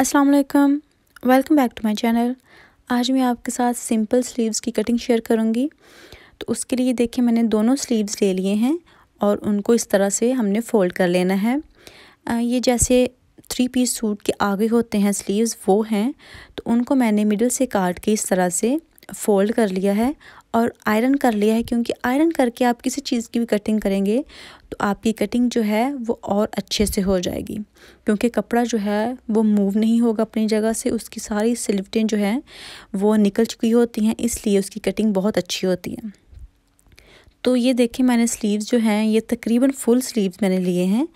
Aslam welcome back to my channel आज मैं आपके साथ सिंपल स्लीव्स की कटिंग शेयर करूँगी तो उसके लिए देखिए मैंने दोनों स्लीव्स ले लिए हैं और उनको इस तरह से हमने फ़ोल्ड कर लेना है ये जैसे थ्री पीस सूट के आगे होते हैं स्लीव्स वो हैं तो उनको मैंने मिडल से काट के इस तरह से फ़ोल्ड कर लिया है और आयरन कर लिया है क्योंकि आयरन करके आप किसी चीज़ की भी कटिंग करेंगे तो आपकी कटिंग जो है वो और अच्छे से हो जाएगी क्योंकि कपड़ा जो है वो मूव नहीं होगा अपनी जगह से उसकी सारी सिलवटें जो हैं वो निकल चुकी होती हैं इसलिए उसकी कटिंग बहुत अच्छी होती है तो ये देखिए मैंने स्लीव्स जो हैं ये तकरीबन फुल स्लीव्स मैंने लिए हैं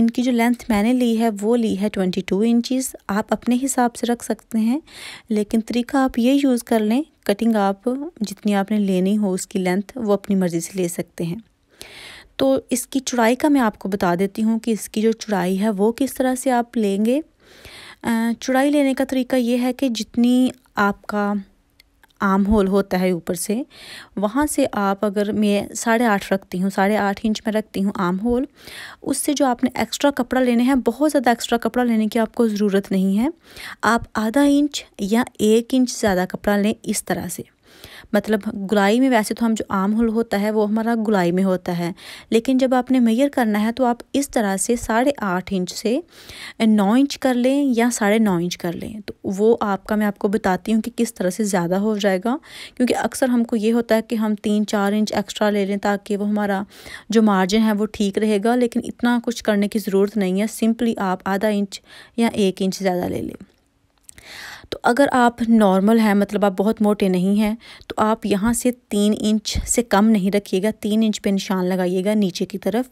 इनकी जो लेंथ मैंने ली है वो ली है ट्वेंटी टू इंचज़ आप अपने हिसाब से रख सकते हैं लेकिन तरीका आप ये यूज़ कर लें कटिंग आप जितनी आपने लेनी हो उसकी लेंथ वो अपनी मर्ज़ी से ले सकते हैं तो इसकी चुड़ाई का मैं आपको बता देती हूँ कि इसकी जो चुड़ाई है वो किस तरह से आप लेंगे चुड़ाई लेने का तरीका ये है कि जितनी आपका आर्म होल होता है ऊपर से वहाँ से आप अगर मैं साढ़े आठ रखती हूँ साढ़े आठ इंच में रखती हूँ आर्म होल उससे जो आपने एक्स्ट्रा कपड़ा लेने हैं बहुत ज़्यादा एक्स्ट्रा कपड़ा लेने की आपको ज़रूरत नहीं है आप आधा इंच या एक इंच ज़्यादा कपड़ा लें इस तरह से मतलब गुलाई में वैसे तो हम जो आम होल होता है वो हमारा गुलाई में होता है लेकिन जब आपने मैयर करना है तो आप इस तरह से साढ़े आठ इंच से नौ इंच कर लें या साढ़े नौ इंच कर लें तो वो आपका मैं आपको बताती हूँ कि किस तरह से ज़्यादा हो जाएगा क्योंकि अक्सर हमको ये होता है कि हम तीन चार इंच एक्स्ट्रा ले लें ताकि वो हमारा जो मार्जिन है वो ठीक रहेगा लेकिन इतना कुछ करने की ज़रूरत नहीं है सिंपली आप आधा इंच या एक इंच ज़्यादा ले लें अगर आप नॉर्मल हैं मतलब आप बहुत मोटे नहीं हैं तो आप यहाँ से तीन इंच से कम नहीं रखिएगा तीन इंच पे निशान लगाइएगा नीचे की तरफ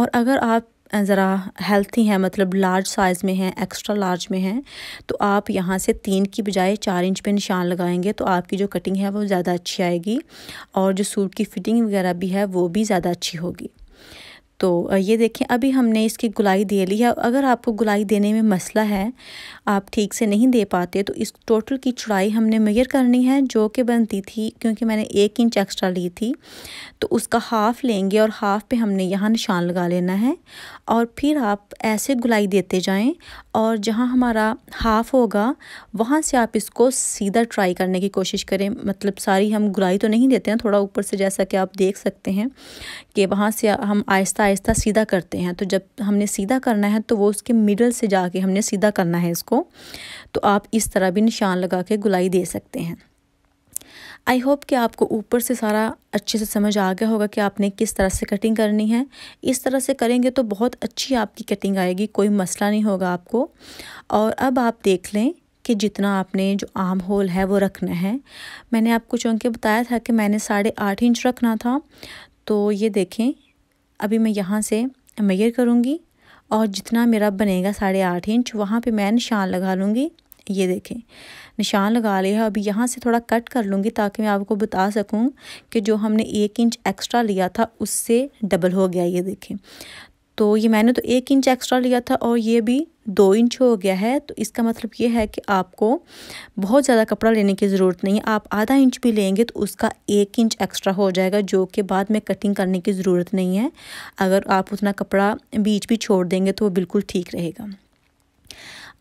और अगर आप ज़रा हेल्थी हैं मतलब लार्ज साइज़ में हैं एक्स्ट्रा लार्ज में हैं तो आप यहाँ से तीन की बजाय चार इंच पे निशान लगाएंगे तो आपकी जो कटिंग है वो ज़्यादा अच्छी आएगी और जो सूट की फ़िटिंग वगैरह भी है वो भी ज़्यादा अच्छी होगी तो ये देखें अभी हमने इसकी गुलाई दे ली है अगर आपको गुलाई देने में मसला है आप ठीक से नहीं दे पाते तो इस टोटल की चौड़ाई हमने मेयर करनी है जो कि बनती थी क्योंकि मैंने एक इंच एक्स्ट्रा ली थी तो उसका हाफ़ लेंगे और हाफ़ पे हमने यहाँ निशान लगा लेना है और फिर आप ऐसे गुलाई देते जाएं और जहाँ हमारा हाफ़ होगा वहाँ से आप इसको सीधा ट्राई करने की कोशिश करें मतलब सारी हम गुलाई तो नहीं देते हैं थोड़ा ऊपर से जैसा कि आप देख सकते हैं कि वहाँ से हम आहिस्ता आहिस्ता सीधा करते हैं तो जब हमने सीधा करना है तो वो उसके मिडल से जाके हमने सीधा करना है इसको तो आप इस तरह भी निशान लगा के गुलाई दे सकते हैं आई होप कि आपको ऊपर से सारा अच्छे से समझ आ गया होगा कि आपने किस तरह से कटिंग करनी है इस तरह से करेंगे तो बहुत अच्छी आपकी कटिंग आएगी कोई मसला नहीं होगा आपको और अब आप देख लें कि जितना आपने जो आम होल है वो रखना है मैंने आपको चूँकि बताया था कि मैंने साढ़े आठ इंच रखना था तो ये देखें अभी मैं यहाँ से मैयर करूँगी और जितना मेरा बनेगा साढ़े आठ इंच वहाँ पे मैं निशान लगा लूँगी ये देखें निशान लगा लिया अभी यहाँ से थोड़ा कट कर लूँगी ताकि मैं आपको बता सकूँ कि जो हमने एक इंच एक्स्ट्रा लिया था उससे डबल हो गया ये देखें तो ये मैंने तो एक इंच एक्स्ट्रा लिया था और ये भी दो इंच हो गया है तो इसका मतलब ये है कि आपको बहुत ज़्यादा कपड़ा लेने की ज़रूरत नहीं है आप आधा इंच भी लेंगे तो उसका एक इंच एक्स्ट्रा हो जाएगा जो कि बाद में कटिंग करने की ज़रूरत नहीं है अगर आप उतना कपड़ा बीच भी छोड़ देंगे तो वो बिल्कुल ठीक रहेगा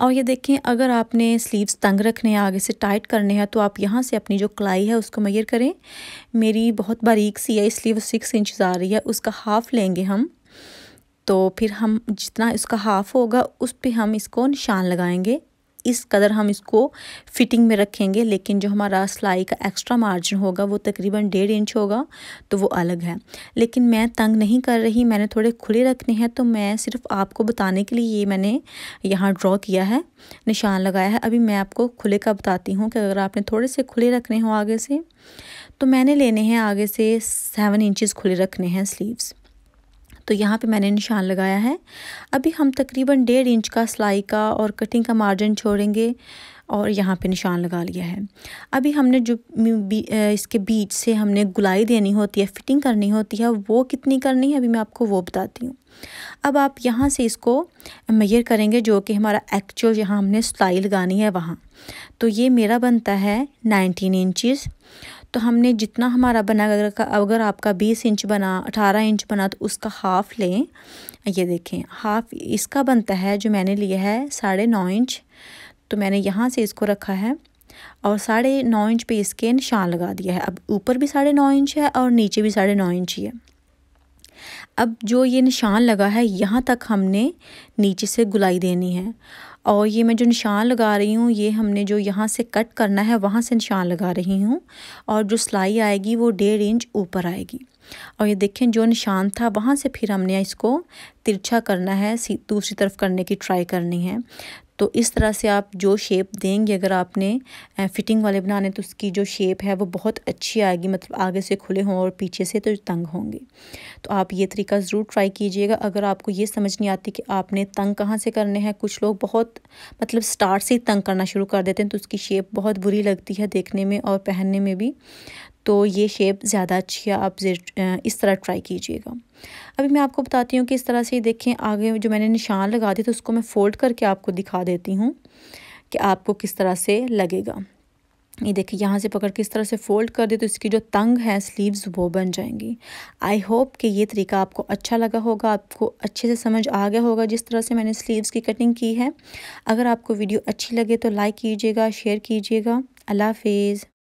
और ये देखें अगर आपने स्लीव्स तंग रखने हैं आगे से टाइट करने हैं तो आप यहाँ से अपनी जो कलाई है उसको मैयर करें मेरी बहुत बारीक सी है स्लीव सिक्स इंच आ रही है उसका हाफ़ लेंगे हम तो फिर हम जितना इसका हाफ होगा उस पर हम इसको निशान लगाएंगे इस कदर हम इसको फिटिंग में रखेंगे लेकिन जो हमारा सिलाई का एक्स्ट्रा मार्जिन होगा वो तकरीबन डेढ़ इंच होगा तो वो अलग है लेकिन मैं तंग नहीं कर रही मैंने थोड़े खुले रखने हैं तो मैं सिर्फ आपको बताने के लिए ये मैंने यहाँ ड्रॉ किया है निशान लगाया है अभी मैं आपको खुले का बताती हूँ कि अगर आपने थोड़े से खुले रखने हों आगे से तो मैंने लेने हैं आगे से सेवन इंचज़ खुले रखने हैं स्लीवस तो यहाँ पे मैंने निशान लगाया है अभी हम तकरीबन डेढ़ इंच का सिलाई का और कटिंग का मार्जिन छोड़ेंगे और यहाँ पे निशान लगा लिया है अभी हमने जो इसके बीच से हमने गुलाई देनी होती है फिटिंग करनी होती है वो कितनी करनी है अभी मैं आपको वो बताती हूँ अब आप यहाँ से इसको मैयर करेंगे जो कि हमारा एक्चुअल यहाँ हमने सिलाई लगानी है वहाँ तो ये मेरा बनता है नाइनटीन इंचज़ तो हमने जितना हमारा बना अगर अगर आपका बीस इंच बना अठारह इंच बना तो उसका हाफ़ लें ये देखें हाफ़ इसका बनता है जो मैंने लिया है साढ़े नौ इंच तो मैंने यहाँ से इसको रखा है और साढ़े नौ इंच पे इसके निशान लगा दिया है अब ऊपर भी साढ़े नौ इंच है और नीचे भी साढ़े नौ इंच ही है अब जो ये निशान लगा है यहाँ तक हमने नीचे से गुलाई देनी है और ये मैं जो निशान लगा रही हूँ ये हमने जो यहाँ से कट करना है वहाँ से निशान लगा रही हूँ और जो सिलाई आएगी वो डेढ़ इंच ऊपर आएगी और ये देखें जो निशान था वहाँ से फिर हमने इसको तिरछा करना है दूसरी तरफ करने की ट्राई करनी है तो इस तरह से आप जो शेप देंगे अगर आपने फिटिंग वाले बनाने तो उसकी जो शेप है वो बहुत अच्छी आएगी मतलब आगे से खुले हों और पीछे से तो तंग होंगे तो आप ये तरीका ज़रूर ट्राई कीजिएगा अगर आपको ये समझ नहीं आती कि आपने तंग कहाँ से करने हैं कुछ लोग बहुत मतलब स्टार्ट से ही तंग करना शुरू कर देते हैं तो उसकी शेप बहुत बुरी लगती है देखने में और पहनने में भी तो ये शेप ज़्यादा अच्छी है आप इस तरह ट्राई कीजिएगा अभी मैं आपको बताती हूँ कि इस तरह से देखें आगे जो मैंने निशान लगा दिए तो उसको मैं फ़ोल्ड करके आपको दिखा देती हूँ कि आपको किस तरह से लगेगा ये देखिए यहाँ से पकड़ के इस तरह से फोल्ड कर दे तो इसकी जो तंग है स्लीव्स वो बन जाएंगी आई होप कि ये तरीका आपको अच्छा लगा होगा आपको अच्छे से समझ आ गया होगा जिस तरह से मैंने स्लीव्स की कटिंग की है अगर आपको वीडियो अच्छी लगे तो लाइक कीजिएगा शेयर कीजिएगा अल्लाह हाफिज़